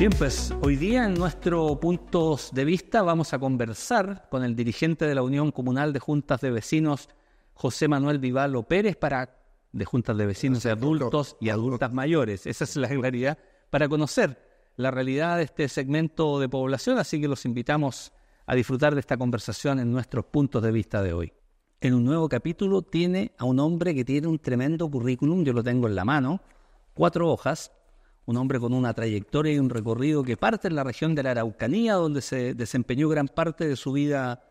Bien, pues hoy día en nuestro puntos de vista vamos a conversar con el dirigente de la Unión Comunal de Juntas de Vecinos, José Manuel Vivalo Pérez, para de juntas de vecinos de adultos y adultas mayores. Esa es la claridad para conocer la realidad de este segmento de población, así que los invitamos a disfrutar de esta conversación en nuestros puntos de vista de hoy. En un nuevo capítulo tiene a un hombre que tiene un tremendo currículum, yo lo tengo en la mano, cuatro hojas, un hombre con una trayectoria y un recorrido que parte en la región de la Araucanía, donde se desempeñó gran parte de su vida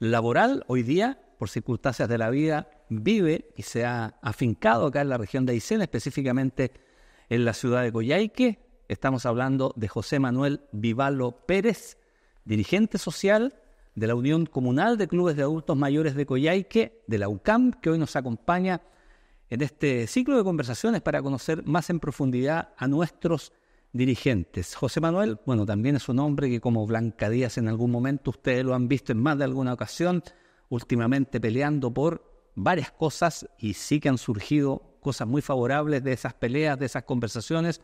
laboral. Hoy día, por circunstancias de la vida, vive y se ha afincado acá en la región de Aysén, específicamente en la ciudad de Coyhaique. Estamos hablando de José Manuel Vivalo Pérez, dirigente social de la Unión Comunal de Clubes de Adultos Mayores de Coyhaique, de la UCAM, que hoy nos acompaña en este ciclo de conversaciones para conocer más en profundidad a nuestros dirigentes. José Manuel, bueno, también es un hombre que como Blanca Díaz en algún momento ustedes lo han visto en más de alguna ocasión, últimamente peleando por varias cosas y sí que han surgido cosas muy favorables de esas peleas, de esas conversaciones.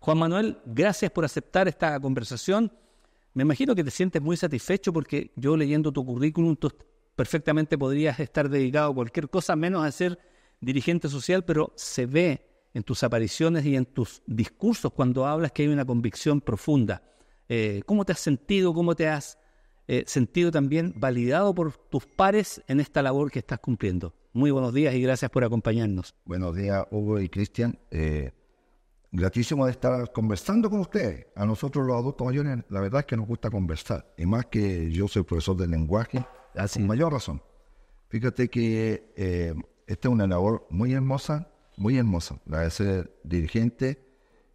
Juan Manuel, gracias por aceptar esta conversación. Me imagino que te sientes muy satisfecho porque yo leyendo tu currículum, tú perfectamente podrías estar dedicado a cualquier cosa menos a ser dirigente social, pero se ve en tus apariciones y en tus discursos cuando hablas que hay una convicción profunda. Eh, ¿Cómo te has sentido? ¿Cómo te has eh, sentido también validado por tus pares en esta labor que estás cumpliendo? Muy buenos días y gracias por acompañarnos. Buenos días, Hugo y Cristian. Eh, gratísimo de estar conversando con ustedes. A nosotros los adultos mayores, la verdad es que nos gusta conversar. Y más que yo soy profesor de lenguaje, ah, sin mayor razón. Fíjate que esta es una labor muy hermosa, muy hermosa, la de ser dirigente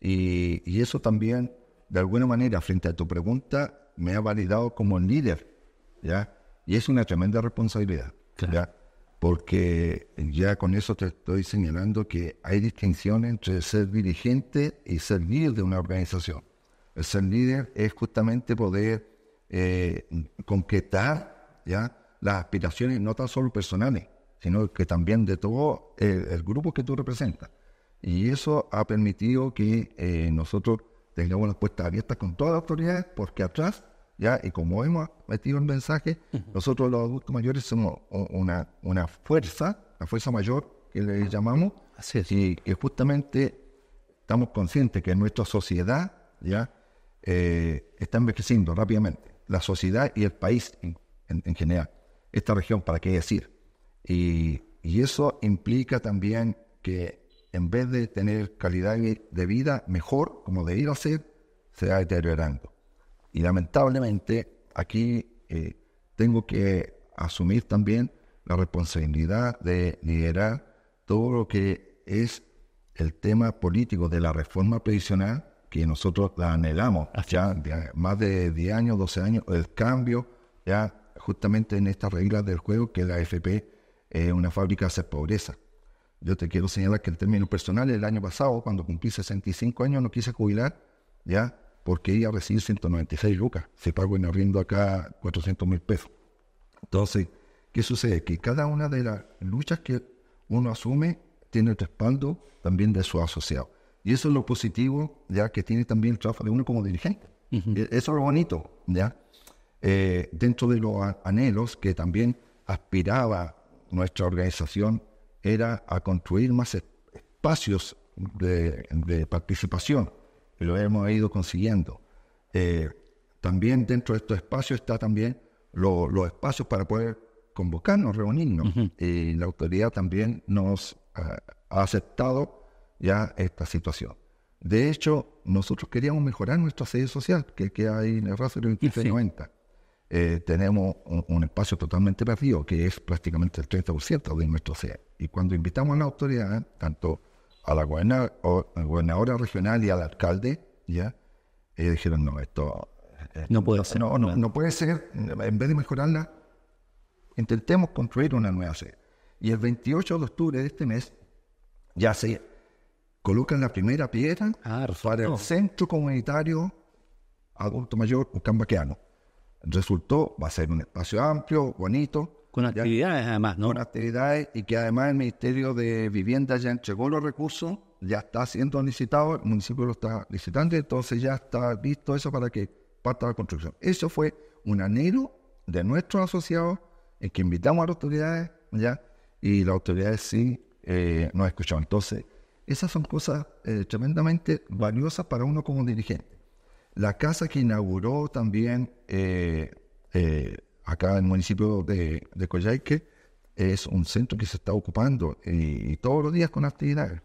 y, eso también, de alguna manera, frente a tu pregunta, me ha validado como líder, ¿ya? Y es una tremenda responsabilidad, ¿ya? Porque ya con eso te estoy señalando que hay distinción entre ser dirigente y ser líder de una organización. El ser líder es justamente poder eh, concretar, ¿ya? Las aspiraciones no tan solo personales, sino que también de todo el, grupo que tú representas. Y eso ha permitido que eh, nosotros tengamos las puertas abiertas con todas las autoridades, porque atrás, ya, y como hemos metido el mensaje, nosotros los adultos mayores somos una, fuerza, la fuerza mayor que le llamamos, y que justamente estamos conscientes que nuestra sociedad ya eh, está envejeciendo rápidamente, la sociedad y el país en general, esta región, para qué decir. Y, eso implica también que en vez de tener calidad de vida mejor, como debiera ser, se va deteriorando. Y lamentablemente aquí eh, tengo que asumir también la responsabilidad de liderar todo lo que es el tema político de la reforma previsional, que nosotros la anhelamos ya más de 10 años, 12 años, el cambio ya justamente en estas reglas del juego que la FP una fábrica hace pobreza. Yo te quiero señalar que el término personal, el año pasado, cuando cumplí 65 años, no quise jubilar, ¿ya? Porque iba a recibir 196 lucas. Se pagó en arriendo acá 400 mil pesos. Entonces, ¿qué sucede? Que cada una de las luchas que uno asume tiene el respaldo también de su asociado. Y eso es lo positivo, ya que tiene también el trabajo de uno como dirigente. E-, eso es lo bonito, ¿ya? Eh, dentro de los anhelos que también aspiraba nuestra organización era a construir más espacios de, participación. participación. Lo hemos ido consiguiendo. Eh, también dentro de estos espacios está también los espacios para poder convocarnos, reunirnos. Y la autoridad también nos eh, ha aceptado ya esta situación. De hecho, nosotros queríamos mejorar nuestra sede social, que, que hay en el raso de eh, tenemos un, espacio totalmente perdido, que es prácticamente el 30% de nuestro CEA. Y cuando invitamos a la autoridad, tanto a la gobernadora, regional y al alcalde, ya ellos dijeron, no, esto... Eh, no puede ser. No, no, puede ser. En vez de mejorarla, intentemos construir una nueva sede. Y el 28 de octubre de este mes ya se colocan la primera piedra ah, para el centro comunitario adulto mayor Ucambaqueano resultó, va a ser un espacio amplio, bonito. Con actividades además, ¿no? Con actividades y que además el Ministerio de Vivienda ya entregó los recursos, ya está siendo licitado, el municipio lo está licitando, entonces ya está listo eso para que parta la construcción. Eso fue un anhelo de nuestros asociados en que invitamos a las autoridades, ¿ya? Y las autoridades sí eh, nos escucharon. Entonces, esas son cosas eh, tremendamente valiosas para uno como dirigente. La casa que inauguró también eh, eh, acá en el municipio de, de es un centro que se está ocupando y, todos los días con actividades.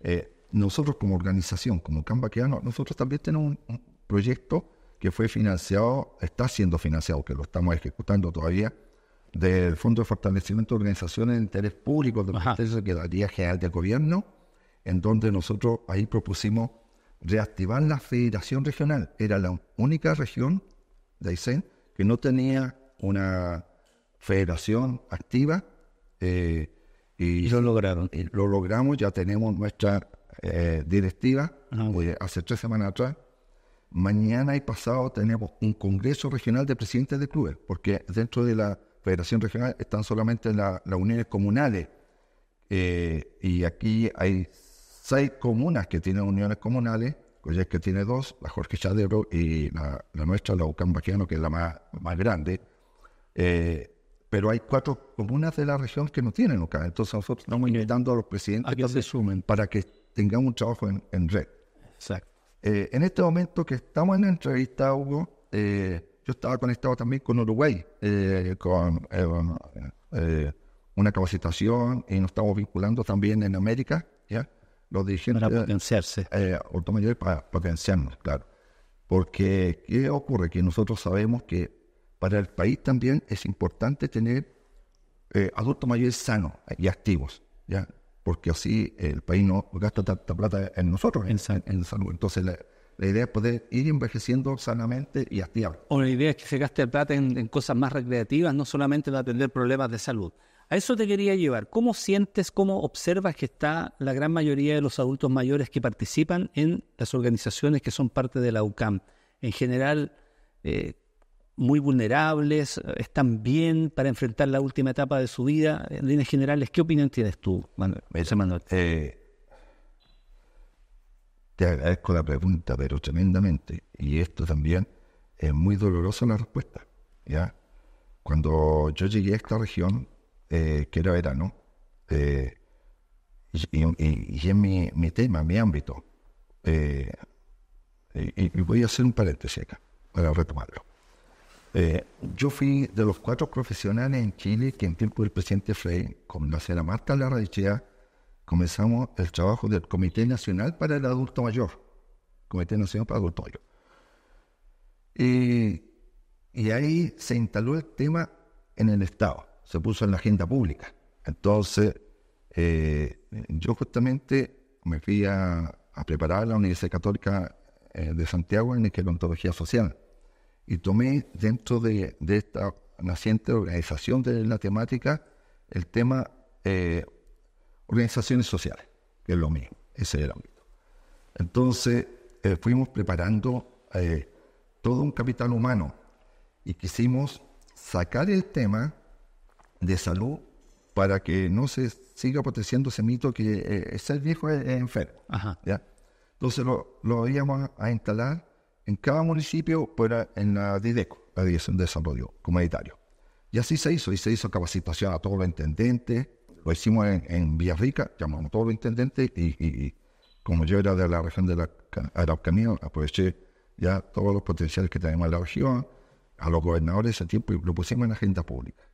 Eh, nosotros como organización, como Cambaqueano, nosotros también tenemos un, proyecto que fue financiado, está siendo financiado, que lo estamos ejecutando todavía, del Fondo de Fortalecimiento de Organizaciones de Interés Público de la Secretaría General del Gobierno, en donde nosotros ahí propusimos reactivar la federación regional. Era la única región de Aysén que no tenía una federación activa. Eh, y, lo lograron. lo logramos, ya tenemos nuestra eh, directiva ah, pues, hace tres semanas atrás. Mañana y pasado tenemos un congreso regional de presidentes de clubes, porque dentro de la federación regional están solamente las uniones comunales. Eh, y aquí hay seis comunas que tienen uniones comunales, es que tiene dos, la Jorge Chadero y la, nuestra, la Bajiano, que es la más, más grande. Eh, pero hay cuatro comunas de la región que no tienen UCAM. Entonces nosotros estamos invitando a los presidentes a que se sumen para que tengan un trabajo en, red. Exacto. Eh, en este momento que estamos en entrevista, Hugo, eh, yo estaba conectado también con Uruguay, con una capacitación y nos estamos vinculando también en América, ¿ya? Para potenciarse. Eh, mayor para potenciarnos, claro. Porque, ¿qué ocurre? Que nosotros sabemos que para el país también es importante tener eh, adultos mayores sanos y activos, ¿ya? Porque así el país no gasta tanta plata en nosotros, en, salud. Entonces, la, idea es poder ir envejeciendo sanamente y activos O la idea es que se gaste plata en, en, cosas más recreativas, no solamente en atender problemas de salud. A eso te quería llevar. ¿Cómo sientes, cómo observas que está la gran mayoría de los adultos mayores que participan en las organizaciones que son parte de la UCAM? En general, eh, muy vulnerables, eh, están bien para enfrentar la última etapa de su vida. En líneas generales, ¿qué opinión tienes tú, Manuel? Manuel. Eh, te agradezco la pregunta, pero tremendamente. Y esto también es muy dolorosa la respuesta. ¿ya? Cuando yo llegué a esta región, eh, que era, verano eh, y, es mi, tema, mi ámbito. Eh, y, voy a hacer un paréntesis acá para retomarlo. yo fui de los cuatro profesionales en Chile que en tiempo del presidente Frey, con la señora la Larrachea, comenzamos el trabajo del Comité Nacional para el Adulto Mayor. Comité Nacional para el Adulto Mayor. y ahí se instaló el tema en el Estado se puso en la agenda pública. Entonces, eh, yo justamente me fui a, preparar a la Universidad Católica eh, de Santiago en gerontología social y tomé dentro de, esta naciente organización de la temática el tema eh, organizaciones sociales, que es lo mismo, ese era el ámbito. Entonces, fuimos preparando todo un capital humano y quisimos sacar el tema de salud para que no se siga potenciando ese mito que eh, ser viejo es, enfermo. ¿ya? Entonces lo, íbamos a instalar en cada municipio, pero en la DIDECO, la Dirección de Desarrollo Comunitario. Y así se hizo, y se hizo capacitación a todos los intendentes, lo hicimos en, en Villarrica, llamamos a todos los intendentes, y, como yo era de la región de la Araucanía, aproveché ya todos los potenciales que tenemos en la región, a los gobernadores a ese tiempo, y lo pusimos en la agenda pública.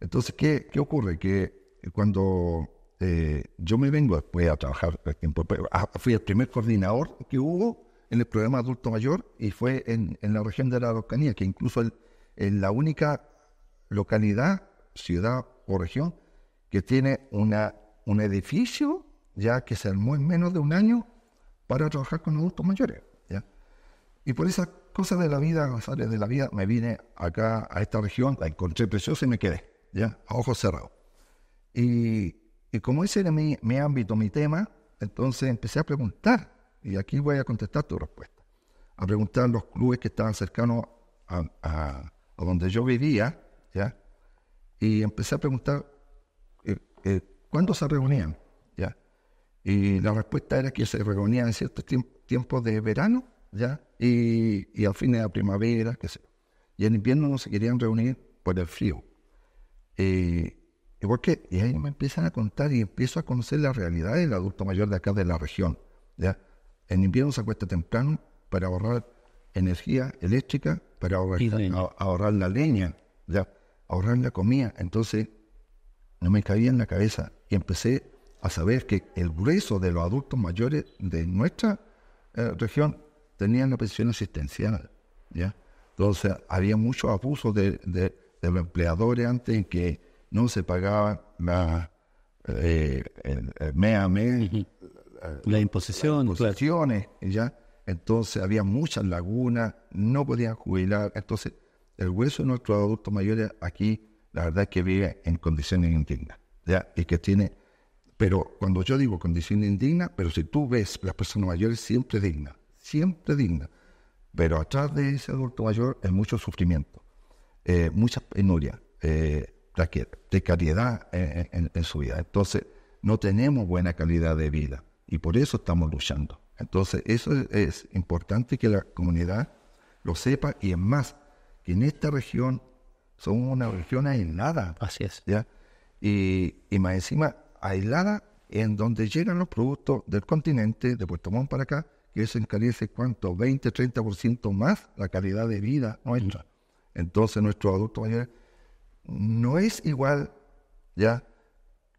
Entonces, ¿qué, qué ocurre? Que cuando eh, yo me vengo después a trabajar, ah, fui el primer coordinador que hubo en el programa adulto mayor y fue en, la región de la Araucanía, que incluso es la única localidad, ciudad o región que tiene una, un edificio ya que se armó en menos de un año para trabajar con adultos mayores. Y por esas cosas de la vida, de la vida, me vine acá a esta región, la encontré preciosa y me quedé. A ojos cerrados. Y, como ese era mi, ámbito, mi tema, entonces empecé a preguntar, y aquí voy a contestar tu respuesta, a preguntar los clubes que estaban cercanos a, donde yo vivía, ¿ya? Y empecé a preguntar eh, eh, cuándo se reunían, ¿ya? Y la respuesta era que se reunían en ciertos tiempos de verano, ¿ya? Y, al fin de la primavera, qué sé Y en invierno no se querían reunir por el frío. Eh, porque y ahí me empiezan a contar y empiezo a conocer la realidad del adulto mayor de acá de la región. ¿ya? En invierno se acuesta temprano para ahorrar energía eléctrica, para ahorrar, la leña, ¿ya? ahorrar la comida. Entonces, no me caía en la cabeza y empecé a saber que el grueso de los adultos mayores de nuestra eh, región tenían la posición asistencial. ¿ya? Entonces, había mucho abuso de de los empleadores antes en que no se pagaban la, eh, eh, la, imposición, las Entonces había muchas lagunas, no podían jubilar. Entonces, el hueso de nuestros adultos mayores aquí, la verdad es que vive en condiciones indignas, y que tiene. Pero cuando yo digo condiciones indignas, pero si tú ves las personas mayores siempre digna siempre digna Pero atrás de ese adulto mayor hay mucho sufrimiento eh, mucha penuria, eh, precariedad en, su vida. Entonces, no tenemos buena calidad de vida y por eso estamos luchando. Entonces, eso es, importante que la comunidad lo sepa y es más, que en esta región somos una región aislada. Así es. ¿ya? Y, y más encima, aislada en donde llegan los productos del continente, de Puerto Montt para acá, que eso encarece cuánto, 20, 30% más la calidad de vida nuestra. Entonces nuestro adulto mayor no es igual ya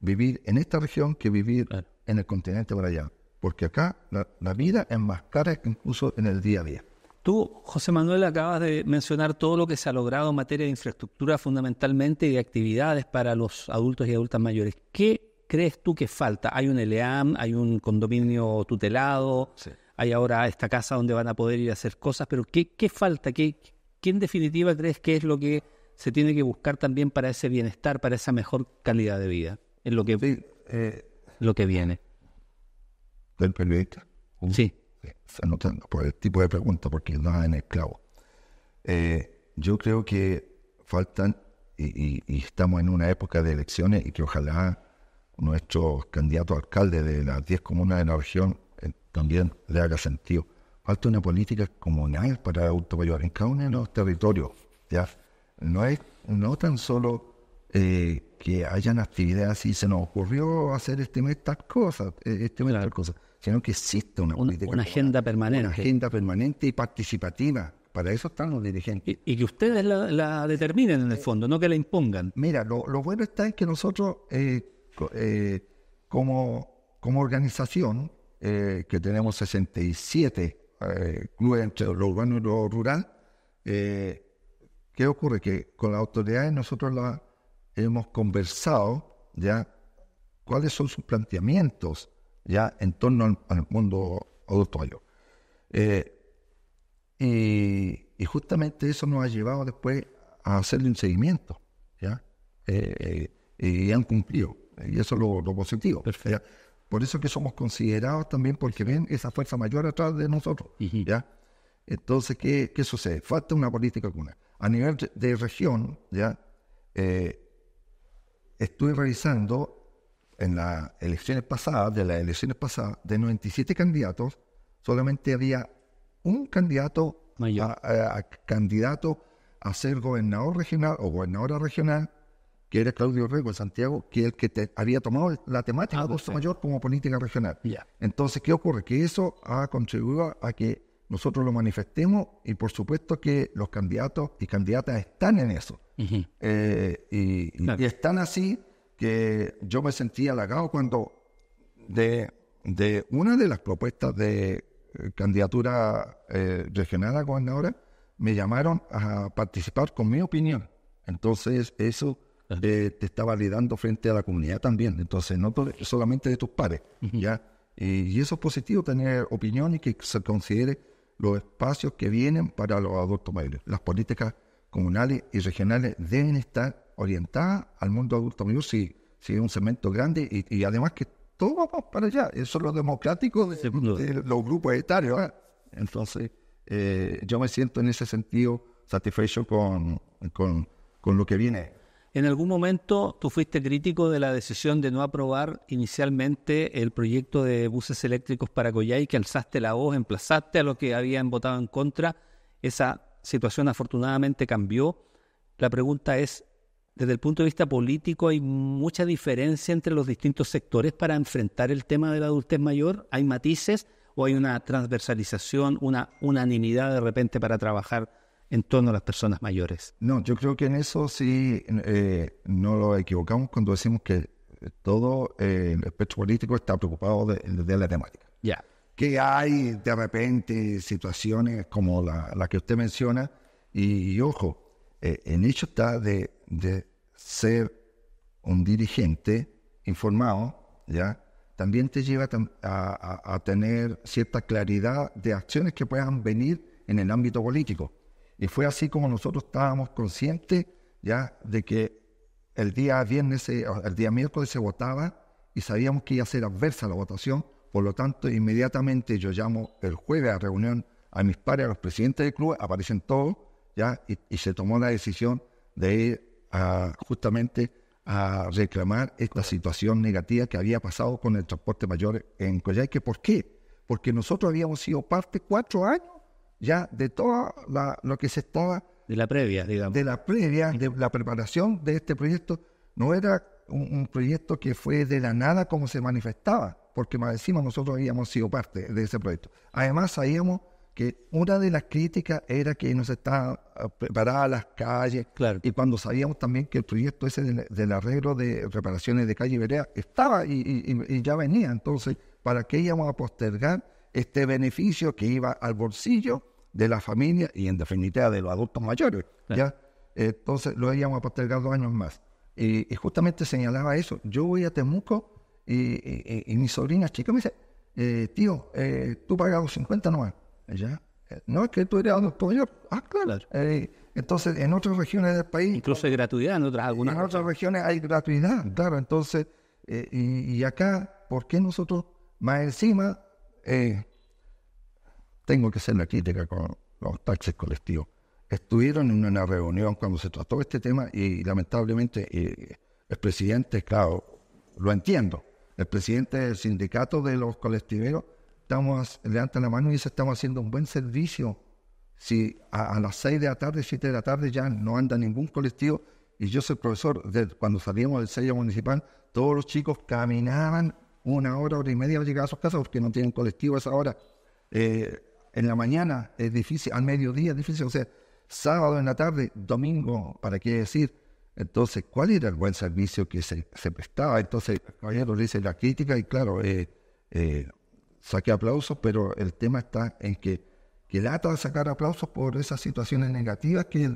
vivir en esta región que vivir en el continente para allá. Porque acá la, vida es más cara que incluso en el día a día. Tú, José Manuel, acabas de mencionar todo lo que se ha logrado en materia de infraestructura fundamentalmente y de actividades para los adultos y adultas mayores. ¿Qué crees tú que falta? Hay un ELEAM, hay un condominio tutelado, hay ahora esta casa donde van a poder ir a hacer cosas, pero ¿qué, qué falta? ¿Qué, ¿Qué en definitiva crees que es lo que se tiene que buscar también para ese bienestar, para esa mejor calidad de vida? En lo que, eh, lo que viene. ¿Del periodista? Uh, sí. por el tipo de pregunta, porque nada en el clavo. Eh, yo creo que faltan, y, estamos en una época de elecciones, y que ojalá nuestro candidato alcaldes... de las 10 comunas de la región eh, también le haga sentido falta una política comunal para autoayudar en cada uno de los territorios. ¿ya? No, es, no tan solo eh, que hayan actividades y se nos ocurrió hacer este mes tal cosa, eh, este sino que existe una, política. agenda permanente. agenda permanente y participativa. Para eso están los dirigentes. Y, que ustedes la, determinen en el eh, fondo, no que la impongan. Mira, lo, bueno está es que nosotros, como, como organización, que tenemos 67 eh, entre lo urbano y lo rural, eh, ¿qué ocurre? Que con las autoridades nosotros la, hemos conversado ya cuáles son sus planteamientos ya en torno al, mundo adulto eh, y, justamente eso nos ha llevado después a hacerle un seguimiento, ¿ya? Eh, y han cumplido. Y eso es lo, positivo. Perfecto. Por eso que somos considerados también porque ven esa fuerza mayor atrás de nosotros. ¿ya? Entonces, ¿qué, sucede? Falta una política alguna. A nivel de región, ¿ya? Eh, estuve revisando en las elecciones pasadas, de las elecciones pasadas, de 97 candidatos, solamente había un candidato candidato a ser gobernador regional o gobernadora regional que era Claudio Rego en Santiago, que es el que había tomado la temática de ah, Mayor como política regional. Entonces, ¿qué ocurre? Que eso ha contribuido a que nosotros lo manifestemos y por supuesto que los candidatos y candidatas están en eso. Eh, y, están así que yo me sentí halagado cuando de, una de las propuestas de eh, candidatura eh, regional a gobernadora me llamaron a participar con mi opinión. Entonces, eso eh, te está validando frente a la comunidad también. Entonces, no solamente de tus padres, ¿ya? Y, eso es positivo, tener opinión y que se considere los espacios que vienen para los adultos mayores. Las políticas comunales y regionales deben estar orientadas al mundo adulto mayor, si, es un segmento grande y, además que todos vamos para allá. Eso es lo democrático de, los grupos etarios. ¿ah? Entonces, eh, yo me siento en ese sentido satisfecho con, con lo que viene. En algún momento tú fuiste crítico de la decisión de no aprobar inicialmente el proyecto de buses eléctricos para Coyhai, que alzaste la voz, emplazaste a los que habían votado en contra. Esa situación afortunadamente cambió. La pregunta es, desde el punto de vista político, ¿hay mucha diferencia entre los distintos sectores para enfrentar el tema de la adultez mayor? ¿Hay matices o hay una transversalización, una unanimidad de repente para trabajar en torno a las personas mayores. No, yo creo que en eso sí eh, no lo equivocamos cuando decimos que todo eh, el espectro político está preocupado de, la temática. Ya. Que hay de repente situaciones como la, que usted menciona, y, ojo, eh, el hecho está de, ser un dirigente informado, ¿ya? También te lleva a tener cierta claridad de acciones que puedan venir en el ámbito político. Y fue así como nosotros estábamos conscientes ya de que el día viernes, el día miércoles se votaba y sabíamos que iba a ser adversa la votación. Por lo tanto, inmediatamente yo llamo el jueves a reunión a mis pares, a los presidentes del club, aparecen todos, ya, y, se tomó la decisión de ir justamente a reclamar esta situación negativa que había pasado con el transporte mayor en Coyhaique. ¿Por qué? Porque nosotros habíamos sido parte cuatro años ya de todo lo que se estaba... De la previa, digamos. De la previa, de la preparación de este proyecto. No era un, proyecto que fue de la nada como se manifestaba, porque más encima nosotros habíamos sido parte de ese proyecto. Además, sabíamos que una de las críticas era que no se estaban ah, preparadas las calles. Claro. Y cuando sabíamos también que el proyecto ese del, arreglo de reparaciones de calle vereda estaba y ya venía, entonces, ¿para qué íbamos a postergar? este beneficio que iba al bolsillo de la familia y en definitiva de los adultos mayores. ¿ya? Entonces lo íbamos a postergar dos años más. Y, justamente señalaba eso. Yo voy a Temuco y, mi sobrina chica me dice, eh, tío, eh, tú pagas 50 no ¿Ya? Eh, no, es que tú eres adulto mayor. Ah, claro. entonces, en otras regiones del país... Incluso hay gratuidad en otras algunas. En otras regiones hay gratuidad, claro. Entonces, y, acá, ¿por qué nosotros más encima eh, tengo que hacer la crítica con los taxis colectivos. Estuvieron en una reunión cuando se trató este tema y lamentablemente eh, el presidente, claro, lo entiendo, el presidente del sindicato de los colectiveros estamos, levanta la mano y dice estamos haciendo un buen servicio. Si a, las 6 de la tarde, 7 de la tarde ya no anda ningún colectivo, y yo soy profesor, cuando salíamos del sello municipal, todos los chicos caminaban una hora, hora y media llegar a sus casas porque no tienen colectivo a esa hora. Eh, en la mañana es difícil, al mediodía es difícil, o sea, sábado en la tarde, domingo, ¿para qué decir? Entonces, ¿cuál era el buen servicio que se, prestaba? Entonces, caballero dice la crítica y claro, eh, eh, saqué aplausos, pero el tema está en que, que lata de sacar aplausos por esas situaciones negativas que,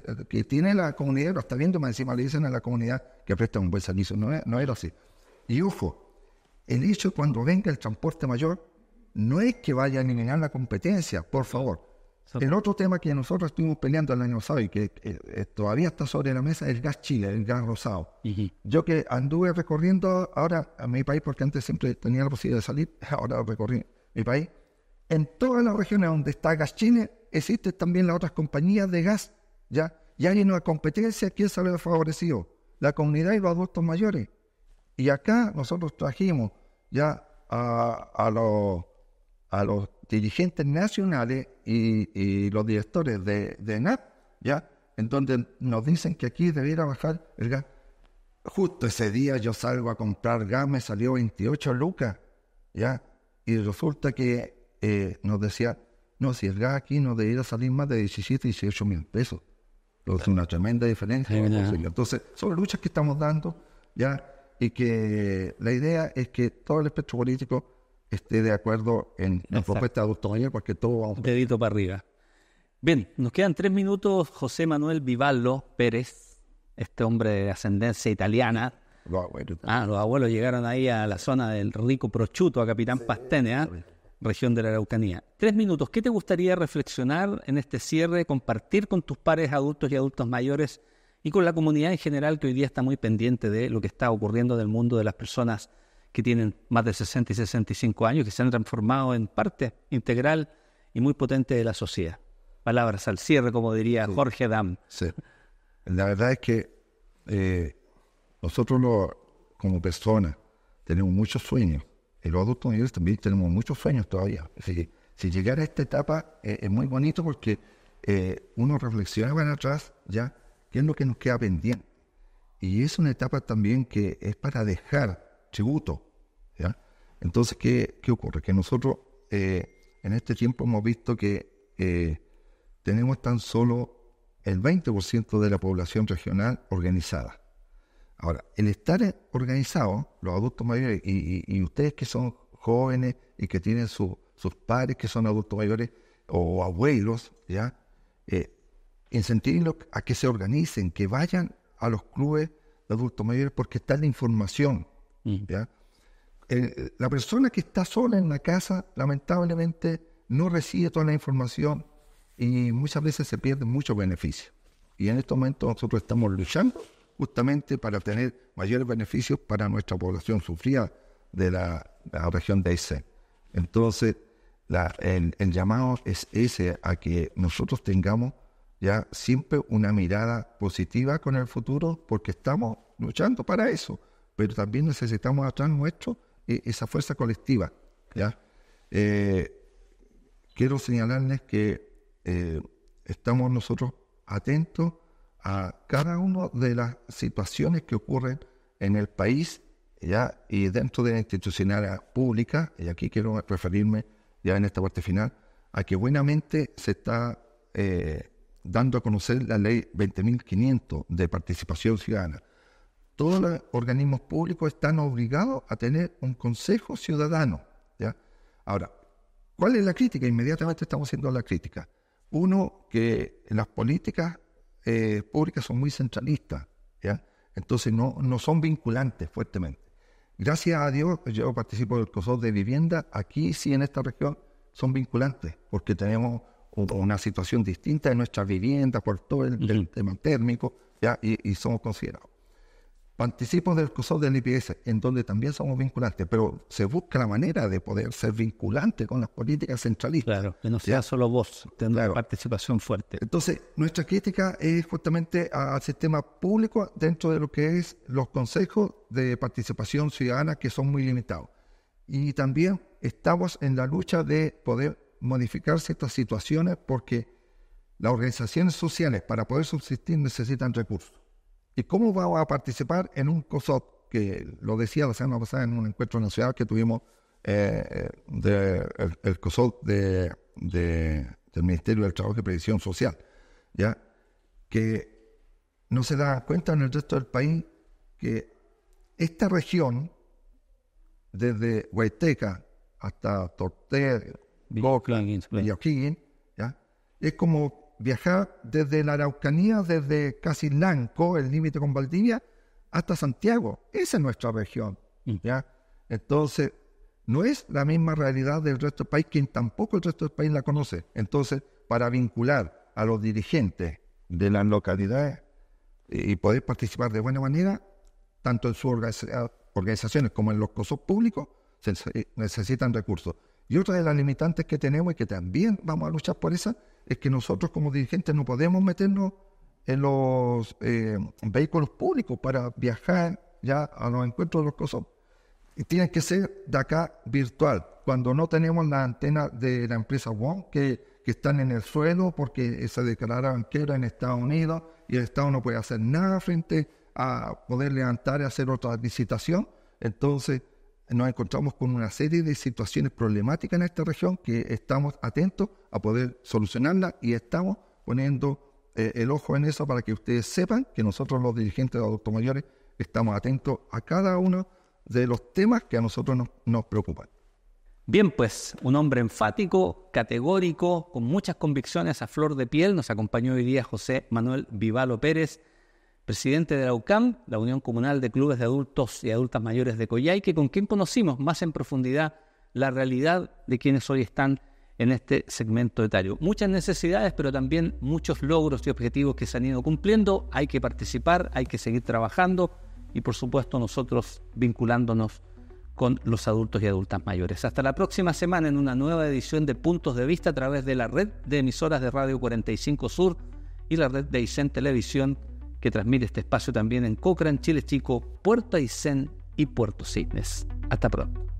tiene la comunidad, lo está viendo, más encima le dicen a la comunidad que presta un buen servicio. No, no era así. Y ufo el hecho cuando venga el transporte mayor no es que vaya a eliminar la competencia, por favor. El otro tema que nosotros estuvimos peleando el año pasado y que eh, eh, todavía está sobre la mesa es el gas chile, el gas rosado. Yo que anduve recorriendo ahora a mi país, porque antes siempre tenía la posibilidad de salir, ahora recorrí mi país. En todas las regiones donde está gas chile, existen también las otras compañías de gas, ¿ya? Y hay una competencia, ¿quién sale favorecido? La comunidad y los adultos mayores. Y acá nosotros trajimos ya a, los, a los dirigentes nacionales y, los directores de, de NAP, ¿ya? En donde nos dicen que aquí debiera bajar el gas. Justo ese día yo salgo a comprar gas, me salió 28 lucas, ¿ya? Y resulta que eh, nos decía, no, si el gas aquí no debiera salir más de 17, 18 mil pesos. Es una tremenda diferencia. entonces, son luchas que estamos dando, ¿ya? y que la idea es que todo el espectro político esté de acuerdo en la propuesta de autonomía porque todo vamos. Dedito para arriba. Bien, nos quedan tres minutos. José Manuel Vivaldo Pérez, este hombre de ascendencia italiana. Los abuelos. Ah, los abuelos llegaron ahí a la zona del rico Prochuto, a Capitán Pastenea, ¿ah? región de la Araucanía. Tres minutos. ¿Qué te gustaría reflexionar en este cierre, compartir con tus pares adultos y adultos mayores? y con la comunidad en general que hoy día está muy pendiente de lo que está ocurriendo en el mundo de las personas que tienen más de 60 y 65 años, que se han transformado en parte integral y muy potente de la sociedad. Palabras al cierre, como diría Jorge Dam. La verdad es que eh, nosotros como personas tenemos muchos sueños. Y los adultos también tenemos muchos sueños todavía. Si, si llegar a esta etapa eh, es muy bonito porque eh, uno reflexiona para atrás ya ¿Qué es lo que nos queda pendiente? Y es una etapa también que es para dejar tributo. ¿ya? Entonces, ¿qué, ocurre? Que nosotros eh, en este tiempo hemos visto que eh, tenemos tan solo el 20% de la población regional organizada. Ahora, el estar organizado, los adultos mayores y, ustedes que son jóvenes y que tienen sus padres que son adultos mayores o abuelos, ¿ya? Eh, incentivenlos a que se organicen, que vayan a los clubes de adultos mayores porque está la información. Eh, la persona que está sola en la casa, lamentablemente, no recibe toda la información y muchas veces se pierde muchos beneficios. Y en estos momentos nosotros estamos luchando justamente para tener mayores beneficios para nuestra población sufrida de la, región de ese Entonces, el llamado es ese, a que nosotros tengamos ¿ya? Siempre una mirada positiva con el futuro porque estamos luchando para eso, pero también necesitamos atrás nuestro eh, esa fuerza colectiva, ¿ya? Eh, quiero señalarles que eh, estamos nosotros atentos a cada una de las situaciones que ocurren en el país ¿ya? y dentro de la institucionalidad pública, y aquí quiero referirme ya en esta parte final, a que buenamente se está dando a conocer la ley 20.500 de participación ciudadana. Todos los organismos públicos están obligados a tener un consejo ciudadano. ¿ya? Ahora, ¿cuál es la crítica? Inmediatamente estamos haciendo la crítica. Uno, que las políticas eh, públicas son muy centralistas, ¿ya? entonces no, no son vinculantes fuertemente. Gracias a Dios, yo participo del COSOD de vivienda, aquí sí en esta región son vinculantes, porque tenemos una situación distinta en nuestras viviendas, por todo el, tema térmico, ¿ya? Y, somos considerados. Participo del curso del IPS, en donde también somos vinculantes, pero se busca la manera de poder ser vinculante con las políticas centralistas. Claro, que no sea solo vos, tener participación fuerte. Entonces, nuestra crítica es justamente al sistema público dentro de lo que es los consejos de participación ciudadana que son muy limitados. Y también estamos en la lucha de poder modificar estas situaciones porque las organizaciones sociales para poder subsistir necesitan recursos. ¿Y cómo vamos a participar en un COSOC Que lo decía la semana pasada en un encuentro nacional que tuvimos eh, de, el, COSOC del Ministerio del Trabajo y Previsión Social, ¿ya? que no se da cuenta en el resto del país que esta región, desde Huayteca hasta Tortel, ¿ya? Es como viajar desde la Araucanía, desde Casilanco, el límite con Valdivia, hasta Santiago. Esa es nuestra región, mm. ¿ya? Entonces, no es la misma realidad del resto del país, quien tampoco el resto del país la conoce. Entonces, para vincular a los dirigentes de las localidades y poder participar de buena manera, tanto en sus organizaciones como en los cosos públicos, se necesitan recursos. Y otra de las limitantes que tenemos y que también vamos a luchar por esa es que nosotros como dirigentes no podemos meternos en los eh, vehículos públicos para viajar ya a los encuentros de los cosos. Y tiene que ser de acá virtual. Cuando no tenemos la antena de la empresa Wong que, están en el suelo porque se declararon quiebra en Estados Unidos y el Estado no puede hacer nada frente a poder levantar y hacer otra visitación, Entonces, nos encontramos con una serie de situaciones problemáticas en esta región que estamos atentos a poder solucionarla y estamos poniendo eh, el ojo en eso para que ustedes sepan que nosotros los dirigentes de adultos mayores estamos atentos a cada uno de los temas que a nosotros nos preocupan. Bien, pues un hombre enfático, categórico, con muchas convicciones a flor de piel, nos acompañó hoy día José Manuel Vivalo Pérez presidente de la UCAM, la Unión Comunal de Clubes de Adultos y Adultas Mayores de Coyhaique, con quien conocimos más en profundidad la realidad de quienes hoy están en este segmento etario. Muchas necesidades, pero también muchos logros y objetivos que se han ido cumpliendo. Hay que participar, hay que seguir trabajando y, por supuesto, nosotros vinculándonos con los adultos y adultas mayores. Hasta la próxima semana en una nueva edición de Puntos de Vista a través de la red de emisoras de Radio 45 Sur y la red de ICEN Televisión que transmite este espacio también en Cochrane, Chile Chico, Puerto Aysén y Puerto Cisnes. Hasta pronto.